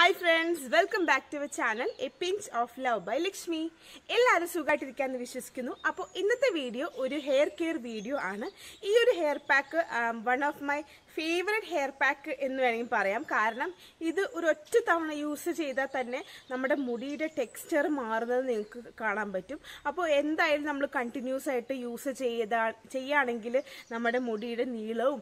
hi friends welcome back to our channel a pinch of love by Lakshmi എല്ലാവരും സുഖമായിട്ടിരിക്കാമെന്ന് വിശ്വസിക്കുന്നു അപ്പോൾ ഇന്നത്തെ വീഡിയോ ഒരു ഹെയർ കെയർ വീഡിയോ ആണ് ഈ ഒരു hair pack one of my favourite hair pack എന്ന് വേണമെങ്കിൽ പറയാം കാരണം ഇത് ഒരു ഒറ്റ തവണ യൂസ് ചെയ്താൽ തന്നെ നമ്മുടെ മുടിയുടെ ടെക്സ്ചർ മാറുന്നത് നിങ്ങൾക്ക് കാണാൻ പറ്റും അപ്പോൾ എന്തായാലും നമ്മൾ കണ്ടിന്യൂസ് ആയിട്ട് യൂസ് ചെയ്താ ചെയ്യുകയാണെങ്കിൽ നമ്മുടെ മുടിയുടെ നീളവും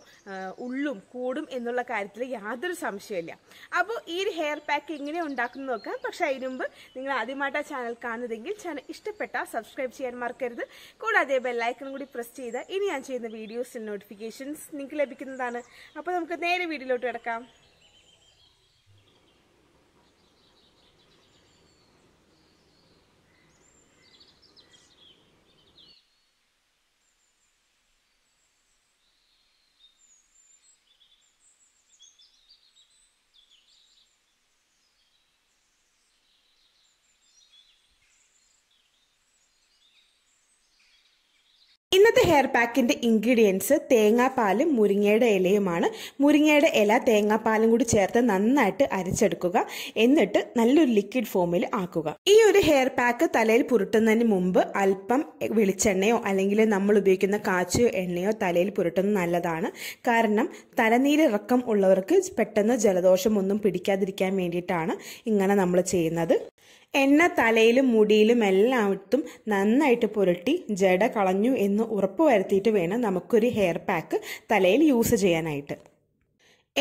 ഉള്ളും കൂടും എന്നുള്ള കാര്യത്തിൽ യാതൊരു സംശയമില്ല അപ്പോൾ ഈ ഹെയർ പാക്ക് എങ്ങനെ ഉണ്ടാക്കുന്നു നോക്കാം പക്ഷേ അതിനു മുമ്പ് നിങ്ങൾ ആദ്യമായിട്ട് ആ ചാനൽ കാണുന്നതെങ്കിൽ ചാനൽ ഇഷ്ടപ്പെട്ട സബ്സ്ക്രൈബ് ചെയ്യാൻ മറക്കരുത് കൂടാതെ ബെല്ലൈക്കൺ കൂടി പ്രസ് ചെയ്താൽ ഇനി ഞാൻ ചെയ്യുന്ന വീഡിയോസിൽ നോട്ടിഫിക്കേഷൻസ് നിങ്ങൾക്ക് ലഭിക്കുന്നതാണ് അപ്പോൾ നമുക്ക് നേരെ വീട്ടിലോട്ട് കിടക്കാം ഇന്നത്തെ ഹെയർ പാക്കിന്റെ ഇൻഗ്രീഡിയൻസ് തേങ്ങാപ്പാലും മുരിങ്ങയുടെ ഇലയുമാണ് മുരിങ്ങയുടെ ഇല തേങ്ങാപ്പാലും കൂടി ചേർത്ത് നന്നായിട്ട് അരച്ചെടുക്കുക എന്നിട്ട് നല്ലൊരു ലിക്വിഡ് ഫോമിൽ ആക്കുക ഈ ഒരു ഹെയർ പാക്ക് തലയിൽ പുരട്ടുന്നതിന് മുമ്പ് അല്പം വെളിച്ചെണ്ണയോ അല്ലെങ്കിൽ നമ്മൾ ഉപയോഗിക്കുന്ന കാച്ചോ എണ്ണയോ തലയിൽ പുരട്ടുന്നത് നല്ലതാണ് കാരണം തലനീരിറക്കം ഉള്ളവർക്ക് പെട്ടെന്ന് ജലദോഷം ഒന്നും പിടിക്കാതിരിക്കാൻ വേണ്ടിയിട്ടാണ് ഇങ്ങനെ നമ്മൾ ചെയ്യുന്നത് എണ്ണ തലയിലും മുടിയിലും എല്ലായിടത്തും നന്നായിട്ട് പുരട്ടി ജട കളഞ്ഞു എന്ന് ഉറപ്പ് വരുത്തിയിട്ട് വേണം നമുക്കൊരു ഹെയർ പാക്ക് തലയിൽ യൂസ് ചെയ്യാനായിട്ട്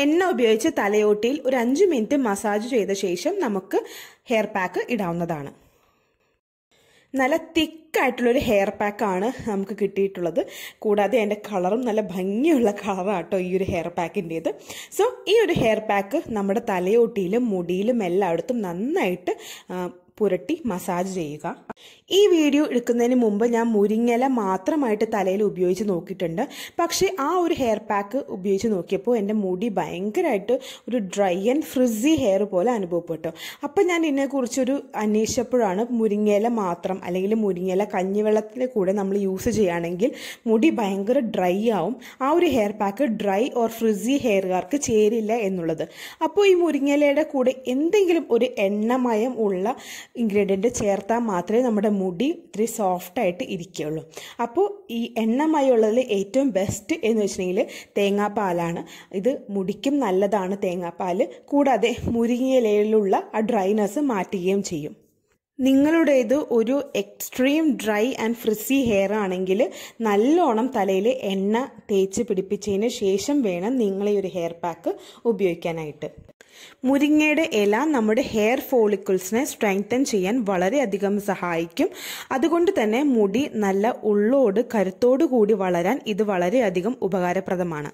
എണ്ണ ഉപയോഗിച്ച് തലയോട്ടിയിൽ ഒരു അഞ്ച് മിനിറ്റ് മസാജ് ചെയ്ത ശേഷം നമുക്ക് ഹെയർ പാക്ക് ഇടാവുന്നതാണ് നല്ല തിക്കായിട്ടുള്ളൊരു ഹെയർ പാക്കാണ് നമുക്ക് കിട്ടിയിട്ടുള്ളത് കൂടാതെ അതിൻ്റെ കളറും നല്ല ഭംഗിയുള്ള കേട്ടോ ഈ ഒരു ഹെയർ പാക്കിൻ്റേത് സോ ഈ ഒരു ഹെയർ പാക്ക് നമ്മുടെ തലയോട്ടിയിലും മുടിയിലും എല്ലായിടത്തും നന്നായിട്ട് പുരട്ടി മസാജ് ചെയ്യുക ഈ വീഡിയോ എടുക്കുന്നതിന് മുമ്പ് ഞാൻ മുരിങ്ങല മാത്രമായിട്ട് തലയിൽ ഉപയോഗിച്ച് നോക്കിയിട്ടുണ്ട് പക്ഷേ ആ ഒരു ഹെയർ പാക്ക് ഉപയോഗിച്ച് നോക്കിയപ്പോൾ എൻ്റെ മുടി ഭയങ്കരമായിട്ട് ഒരു ഡ്രൈ ആൻഡ് ഫ്രിസി ഹെയർ പോലെ അനുഭവപ്പെട്ടു അപ്പം ഞാൻ ഇതിനെക്കുറിച്ചൊരു അന്വേഷിച്ചപ്പോഴാണ് മുരിങ്ങയില മാത്രം അല്ലെങ്കിൽ മുരിങ്ങയില കഞ്ഞിവെള്ളത്തിൽ കൂടെ നമ്മൾ യൂസ് ചെയ്യുകയാണെങ്കിൽ മുടി ഭയങ്കര ഡ്രൈ ആവും ആ ഒരു hair pack dry or frizzy ഹെയർകാർക്ക് ചേരില്ല എന്നുള്ളത് അപ്പോൾ ഈ മുരിങ്ങയിലയുടെ കൂടെ എന്തെങ്കിലും ഒരു എണ്ണമയം ഉള്ള ഇൻഗ്രീഡിയൻറ്റ് ചേർത്താൽ മാത്രമേ നമ്മുടെ മുടി ഇത്തിരി സോഫ്റ്റായിട്ട് ഇരിക്കുകയുള്ളൂ അപ്പോൾ ഈ എണ്ണമയം ഉള്ളതിൽ ഏറ്റവും ബെസ്റ്റ് എന്ന് വെച്ചിട്ടുണ്ടെങ്കിൽ തേങ്ങാപ്പാലാണ് ഇത് മുടിക്കും നല്ലതാണ് തേങ്ങാപ്പാൽ കൂടാതെ മുരിങ്ങയിലയിലുള്ള ആ ഡ്രൈനസ് മാറ്റുകയും ചെയ്യും നിങ്ങളുടേത് ഒരു extreme dry and frizzy hair ആണെങ്കിൽ നല്ലോണം തലയിൽ എണ്ണ തേച്ച് പിടിപ്പിച്ചതിന് ശേഷം വേണം നിങ്ങൾ ഒരു ഹെയർ പാക്ക് ഉപയോഗിക്കാനായിട്ട് മുരിങ്ങയുടെ ഇല നമ്മുടെ ഹെയർ ഫോളിക്കിൾസിനെ സ്ട്രെങ്തൻ ചെയ്യാൻ വളരെയധികം സഹായിക്കും അതുകൊണ്ട് തന്നെ മുടി നല്ല ഉള്ളോട് കരുത്തോടു കൂടി വളരാൻ ഇത് വളരെയധികം ഉപകാരപ്രദമാണ്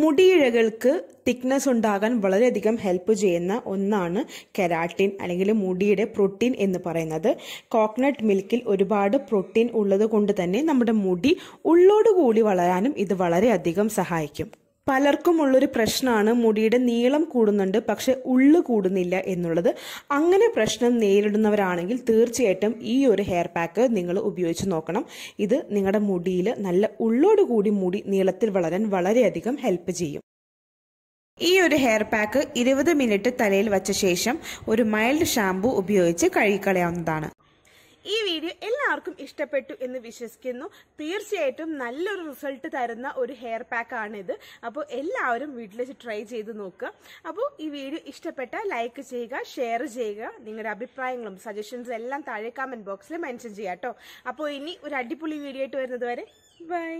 മുടിയിഴകൾക്ക് തിക്നെസ് ഉണ്ടാകാൻ വളരെയധികം ഹെൽപ്പ് ചെയ്യുന്ന ഒന്നാണ് കെരാട്ടിൻ അല്ലെങ്കിൽ മുടിയുടെ പ്രോട്ടീൻ എന്ന് പറയുന്നത് കോക്കനട്ട് മിൽക്കിൽ ഒരുപാട് പ്രോട്ടീൻ ഉള്ളത് കൊണ്ട് തന്നെ നമ്മുടെ മുടി ഉള്ളോടുകൂടി വളരാനും ഇത് വളരെയധികം സഹായിക്കും പലർക്കുമുള്ളൊരു പ്രശ്നമാണ് മുടിയുടെ നീളം കൂടുന്നുണ്ട് പക്ഷെ ഉള്ള് കൂടുന്നില്ല എന്നുള്ളത് അങ്ങനെ പ്രശ്നം നേരിടുന്നവരാണെങ്കിൽ തീർച്ചയായിട്ടും ഈ ഒരു ഹെയർ പാക്ക് നിങ്ങൾ ഉപയോഗിച്ച് നോക്കണം ഇത് നിങ്ങളുടെ മുടിയിൽ നല്ല ഉള്ളോടുകൂടി മുടി നീളത്തിൽ വളരാൻ വളരെയധികം ഹെൽപ്പ് ചെയ്യും ഈ ഒരു ഹെയർ പാക്ക് ഇരുപത് മിനിറ്റ് തലയിൽ വച്ച ശേഷം ഒരു മൈൽഡ് ഷാംപൂ ഉപയോഗിച്ച് കഴുകിക്കളയാവുന്നതാണ് ഈ വീഡിയോ എല്ലാവർക്കും ഇഷ്ടപ്പെട്ടു എന്ന് വിശ്വസിക്കുന്നു തീർച്ചയായിട്ടും നല്ലൊരു റിസൾട്ട് തരുന്ന ഒരു ഹെയർ പാക്ക് ആണിത് അപ്പോൾ എല്ലാവരും വീട്ടിൽ വെച്ച് ട്രൈ ചെയ്ത് നോക്കുക അപ്പോൾ ഈ വീഡിയോ ഇഷ്ടപ്പെട്ട ലൈക്ക് ചെയ്യുക ഷെയർ ചെയ്യുക നിങ്ങളുടെ അഭിപ്രായങ്ങളും സജഷൻസും എല്ലാം താഴെ കമന്റ് ബോക്സിൽ മെൻഷൻ ചെയ്യാം കേട്ടോ അപ്പോൾ ഇനി ഒരു അടിപൊളി വീഡിയോ ആയിട്ട് വരുന്നത് വരെ ബൈ